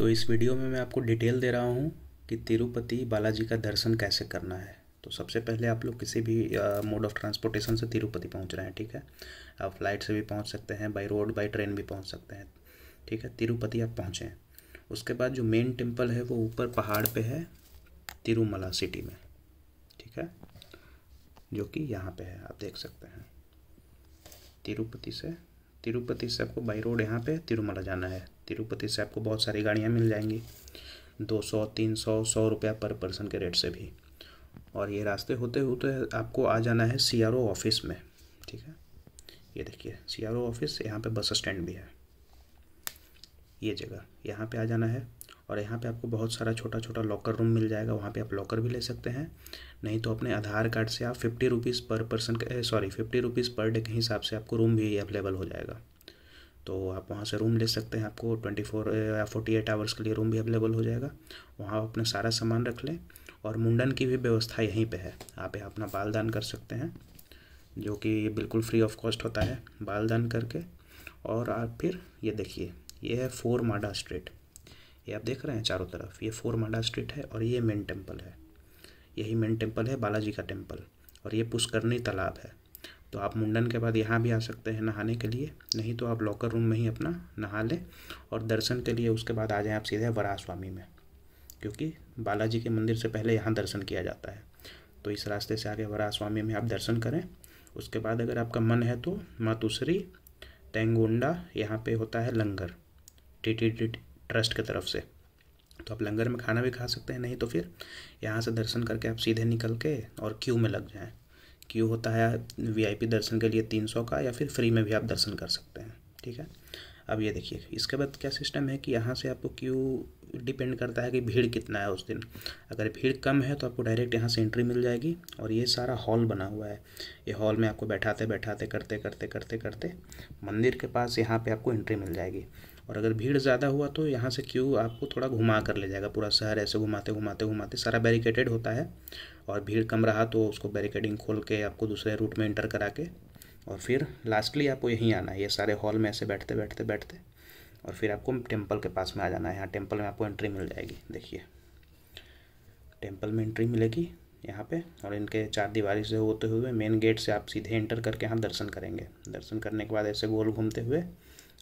तो इस वीडियो में मैं आपको डिटेल दे रहा हूँ कि तिरुपति बालाजी का दर्शन कैसे करना है तो सबसे पहले आप लोग किसी भी मोड ऑफ ट्रांसपोर्टेशन से तिरुपति पहुँच रहे हैं ठीक है आप फ्लाइट से भी पहुँच सकते हैं बाई रोड बाई ट्रेन भी पहुँच सकते हैं ठीक है तिरुपति आप पहुँचें उसके बाद जो मेन टेम्पल है वो ऊपर पहाड़ पर है तिरुमला सिटी में ठीक है जो कि यहाँ पे है आप देख सकते हैं तिरुपति से तिरुपति से आपको बाई रोड यहाँ पे तिरुमला जाना है तिरुपति से आपको बहुत सारी गाड़ियाँ मिल जाएंगी दो सौ तीन सौ सौ रुपया पर पर्सन के रेट से भी और ये रास्ते होते होते आपको आ जाना है सी ऑफिस में ठीक है ये देखिए सी ऑफिस यहाँ पर बस स्टैंड भी है ये जगह यहाँ पर आ जाना है और यहाँ पे आपको बहुत सारा छोटा छोटा लॉकर रूम मिल जाएगा वहाँ पे आप लॉकर भी ले सकते हैं नहीं तो अपने आधार कार्ड से आप fifty rupees per person sorry fifty rupees per day के हिसाब से आपको रूम भी अवेलेबल हो जाएगा तो आप वहाँ से रूम ले सकते हैं आपको ट्वेंटी फोर या फोर्टी एट आवर्स के लिए रूम भी अवेलेबल हो जाएगा वहाँ अपना सारा सामान रख लें और मुंडन की भी व्यवस्था यहीं पर है आप यहाँ अपना बाल दान कर सकते हैं जो कि बिल्कुल फ्री ऑफ कॉस्ट होता है बाल दान करके और आप फिर ये देखिए ये है फोर माडा स्ट्रीट ये आप देख रहे हैं चारों तरफ ये फोर मंडा स्ट्रीट है और ये मेन टेम्पल है यही मेन टेम्पल है बालाजी का टेम्पल और ये पुष्करणी तालाब है तो आप मुंडन के बाद यहाँ भी आ सकते हैं नहाने के लिए नहीं तो आप लॉकर रूम में ही अपना नहा लें और दर्शन के लिए उसके बाद आ जाएं आप सीधे वरा स्वामी में क्योंकि बालाजी के मंदिर से पहले यहाँ दर्शन किया जाता है तो इस रास्ते से आगे वरा स्वामी में आप दर्शन करें उसके बाद अगर आपका मन है तो मातुसरी टेंगोंडा यहाँ पे होता है लंगर टी ट्रस्ट की तरफ से तो आप लंगर में खाना भी खा सकते हैं नहीं तो फिर यहाँ से दर्शन करके आप सीधे निकल के और क्यू में लग जाएँ क्यू होता है वीआईपी दर्शन के लिए तीन सौ का या फिर फ्री में भी आप दर्शन कर सकते हैं ठीक है अब ये देखिए इसके बाद क्या सिस्टम है कि यहाँ से आपको क्यू डिपेंड करता है कि भीड़ कितना है उस दिन अगर भीड़ कम है तो आपको डायरेक्ट यहाँ से एंट्री मिल जाएगी और ये सारा हॉल बना हुआ है ये हॉल में आपको बैठाते बैठाते करते करते करते करते मंदिर के पास यहाँ पे आपको एंट्री मिल जाएगी और अगर भीड़ ज़्यादा हुआ तो यहाँ से क्यू आपको थोड़ा घुमा कर ले जाएगा पूरा शहर ऐसे घुमाते घुमाते घुमाते सारा बैरिकेटेड होता है और भीड़ कम रहा तो उसको बैरिकेडिंग खोल के आपको दूसरे रूट में इंटर करा के और फिर लास्टली आपको यहीं आना है ये सारे हॉल में ऐसे बैठते बैठते बैठते और फिर आपको टेम्पल के पास में आ जाना है यहाँ टेम्पल में आपको एंट्री मिल जाएगी देखिए टेम्पल में एंट्री मिलेगी यहाँ पे और इनके चार दीवारी से होते हुए मेन गेट से आप सीधे एंटर करके यहाँ दर्शन करेंगे दर्शन करने के बाद ऐसे गोल घूमते हुए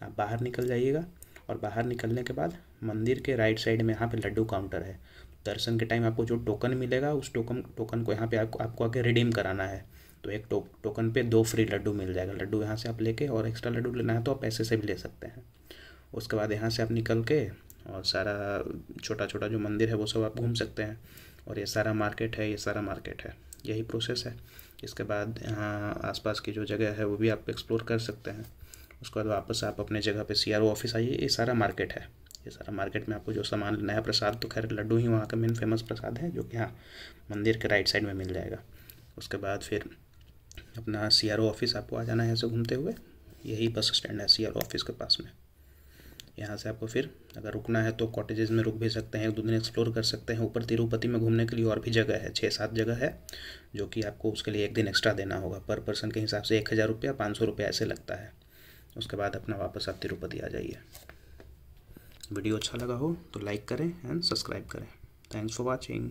आप बाहर निकल जाइएगा और बाहर निकलने के बाद मंदिर के राइट साइड में यहाँ पे लड्डू काउंटर है दर्शन के टाइम आपको जो टोकन मिलेगा उस टोकन टोकन को यहाँ पे आपको आपको आके रिडीम कराना है तो एक टो, टोकन पे दो फ्री लड्डू मिल जाएगा लड्डू यहाँ से आप लेके और एक्स्ट्रा लड्डू लेना है तो आप पैसे से भी ले सकते हैं उसके बाद यहाँ से आप निकल के और सारा छोटा छोटा जो मंदिर है वो सब आप घूम सकते हैं और ये सारा मार्केट है ये सारा मार्केट है यही प्रोसेस है इसके बाद यहाँ आसपास की जो जगह है वो भी आप एक्सप्लोर कर सकते हैं उसके बाद वापस आप अपने जगह पे सीआरओ ऑफिस आइए ये सारा मार्केट है ये सारा मार्केट में आपको जो सामान लेना है प्रसाद तो खैर लड्डू ही वहाँ का मेन फेमस प्रसाद है जो कि हाँ मंदिर के राइट साइड में मिल जाएगा उसके बाद फिर अपना सी ऑफिस आपको आ जाना है ऐसे घूमते हुए यही बस स्टैंड है सी ऑफिस के पास में यहाँ से आपको फिर अगर रुकना है तो कॉटेजेस में रुक भी सकते हैं एक दो दिन एक्सप्लोर कर सकते हैं ऊपर तिरुपति में घूमने के लिए और भी जगह है छः सात जगह है जो कि आपको उसके लिए एक दिन एक्स्ट्रा देना होगा पर पर्सन के हिसाब से एक हज़ार रुपया पाँच सौ रुपया ऐसे लगता है उसके बाद अपना वापस आप तिरुपति आ जाइए वीडियो अच्छा लगा हो तो लाइक करें एंड सब्सक्राइब करें थैंक्स फॉर वॉचिंग